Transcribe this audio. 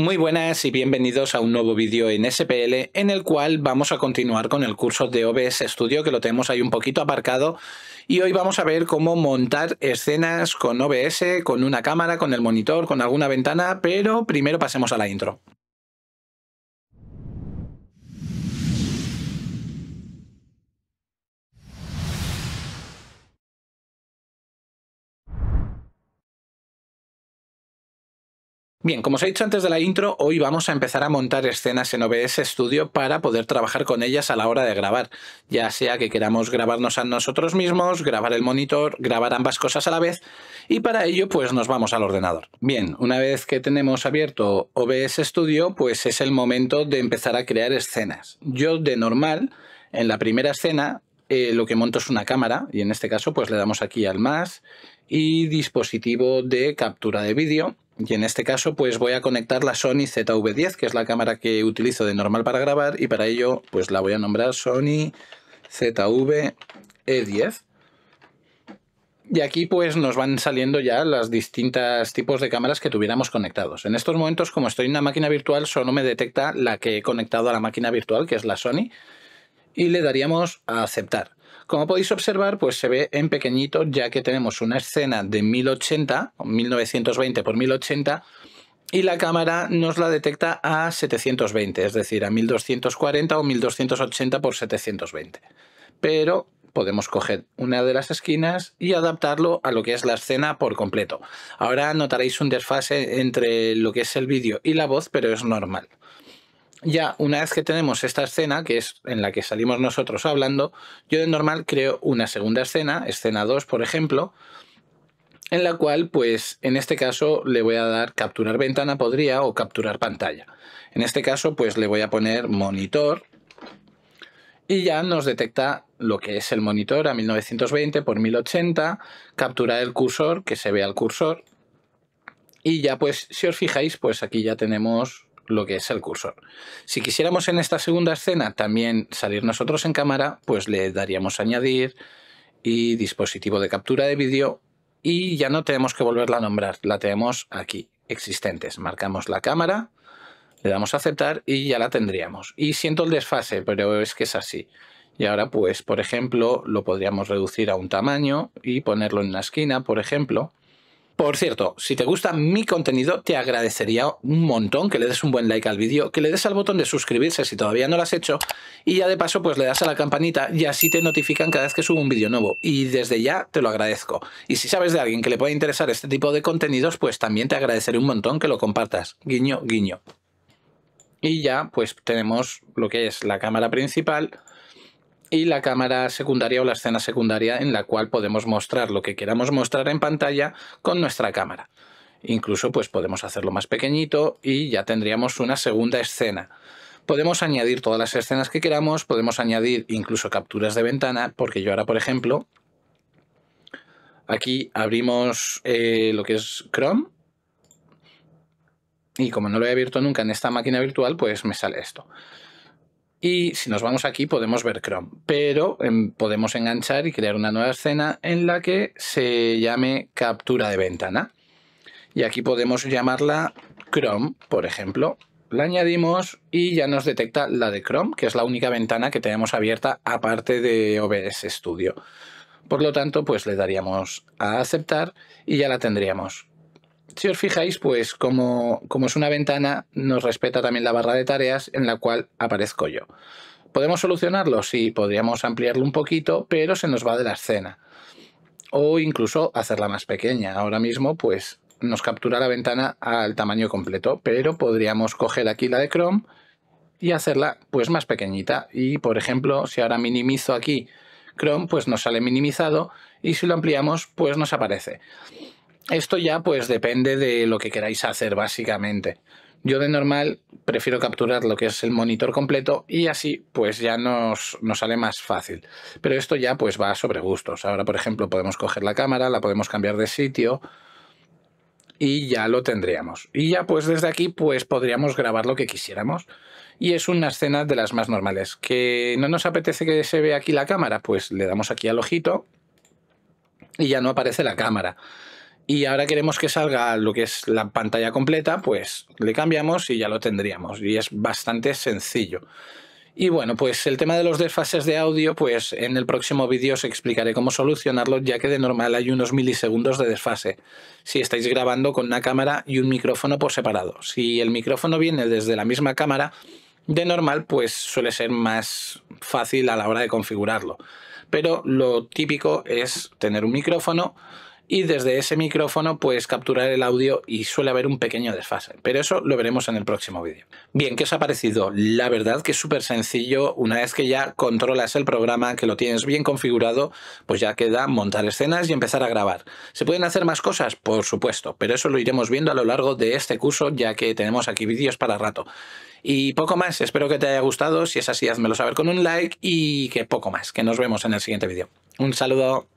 Muy buenas y bienvenidos a un nuevo vídeo en SPL en el cual vamos a continuar con el curso de OBS Studio que lo tenemos ahí un poquito aparcado y hoy vamos a ver cómo montar escenas con OBS, con una cámara, con el monitor, con alguna ventana, pero primero pasemos a la intro. Bien, como os he dicho antes de la intro, hoy vamos a empezar a montar escenas en OBS Studio para poder trabajar con ellas a la hora de grabar, ya sea que queramos grabarnos a nosotros mismos, grabar el monitor, grabar ambas cosas a la vez, y para ello pues nos vamos al ordenador. Bien, una vez que tenemos abierto OBS Studio, pues es el momento de empezar a crear escenas. Yo de normal, en la primera escena, eh, lo que monto es una cámara, y en este caso pues le damos aquí al más, y dispositivo de captura de vídeo, y en este caso pues voy a conectar la Sony ZV10, que es la cámara que utilizo de normal para grabar y para ello pues la voy a nombrar Sony ZV-E10. Y aquí pues nos van saliendo ya las distintas tipos de cámaras que tuviéramos conectados. En estos momentos, como estoy en una máquina virtual, solo me detecta la que he conectado a la máquina virtual, que es la Sony, y le daríamos a aceptar. Como podéis observar, pues se ve en pequeñito, ya que tenemos una escena de 1080, 1920 por 1080, y la cámara nos la detecta a 720, es decir, a 1240 o 1280 por 720. Pero podemos coger una de las esquinas y adaptarlo a lo que es la escena por completo. Ahora notaréis un desfase entre lo que es el vídeo y la voz, pero es normal ya una vez que tenemos esta escena, que es en la que salimos nosotros hablando, yo de normal creo una segunda escena, escena 2 por ejemplo, en la cual pues en este caso le voy a dar capturar ventana podría o capturar pantalla. En este caso pues le voy a poner monitor y ya nos detecta lo que es el monitor a 1920 por 1080, capturar el cursor, que se vea el cursor y ya pues si os fijáis pues aquí ya tenemos lo que es el cursor. Si quisiéramos en esta segunda escena también salir nosotros en cámara, pues le daríamos añadir y dispositivo de captura de vídeo y ya no tenemos que volverla a nombrar, la tenemos aquí, existentes. Marcamos la cámara, le damos a aceptar y ya la tendríamos. Y siento el desfase, pero es que es así. Y ahora pues, por ejemplo, lo podríamos reducir a un tamaño y ponerlo en la esquina, por ejemplo. Por cierto, si te gusta mi contenido, te agradecería un montón que le des un buen like al vídeo, que le des al botón de suscribirse si todavía no lo has hecho, y ya de paso pues le das a la campanita y así te notifican cada vez que subo un vídeo nuevo. Y desde ya te lo agradezco. Y si sabes de alguien que le pueda interesar este tipo de contenidos, pues también te agradeceré un montón que lo compartas. Guiño, guiño. Y ya pues tenemos lo que es la cámara principal, y la cámara secundaria o la escena secundaria en la cual podemos mostrar lo que queramos mostrar en pantalla con nuestra cámara. Incluso pues podemos hacerlo más pequeñito y ya tendríamos una segunda escena. Podemos añadir todas las escenas que queramos, podemos añadir incluso capturas de ventana, porque yo ahora, por ejemplo, aquí abrimos eh, lo que es Chrome y como no lo he abierto nunca en esta máquina virtual, pues me sale esto. Y si nos vamos aquí podemos ver Chrome, pero em, podemos enganchar y crear una nueva escena en la que se llame captura de ventana. Y aquí podemos llamarla Chrome, por ejemplo. La añadimos y ya nos detecta la de Chrome, que es la única ventana que tenemos abierta aparte de OBS Studio. Por lo tanto, pues le daríamos a aceptar y ya la tendríamos si os fijáis, pues como, es una ventana, nos respeta también la barra de tareas en la cual aparezco yo. ¿Podemos solucionarlo? Sí, podríamos ampliarlo un poquito, pero se nos va de la escena. O incluso hacerla más pequeña. Ahora mismo, pues nos captura la ventana al tamaño completo, pero podríamos coger aquí la de Chrome y hacerla pues más pequeñita. Y por ejemplo, si ahora minimizo aquí Chrome, pues nos sale minimizado y si lo ampliamos, pues nos aparece. Esto ya pues depende de lo que queráis hacer básicamente. Yo de normal prefiero capturar lo que es el monitor completo y así pues ya nos, sale más fácil. Pero esto ya pues va sobre gustos. Ahora por ejemplo podemos coger la cámara, la podemos cambiar de sitio y ya lo tendríamos. Y ya pues desde aquí pues podríamos grabar lo que quisiéramos. Y es una escena de las más normales. ¿Que no nos apetece que se vea aquí la cámara? Pues le damos aquí al ojito y ya no aparece la cámara y ahora queremos que salga lo que es la pantalla completa, pues le cambiamos y ya lo tendríamos. Y es bastante sencillo. Y bueno, pues el tema de los desfases de audio, pues en el próximo vídeo os explicaré cómo solucionarlo, ya que de normal hay unos milisegundos de desfase. Si estáis grabando con una cámara y un micrófono por separado. Si el micrófono viene desde la misma cámara, de normal, pues suele ser más fácil a la hora de configurarlo. Pero lo típico es tener un micrófono y desde ese micrófono pues capturar el audio y suele haber un pequeño desfase. Pero eso lo veremos en el próximo vídeo. Bien, ¿qué os ha parecido? La verdad que es súper sencillo. Una vez que ya controlas el programa, que lo tienes bien configurado, pues ya queda montar escenas y empezar a grabar. ¿Se pueden hacer más cosas? Por supuesto, pero eso lo iremos viendo a lo largo de este curso ya que tenemos aquí vídeos para rato. Y poco más, espero que te haya gustado, si es así házmelo saber con un like y que poco más, que nos vemos en el siguiente vídeo. Un saludo.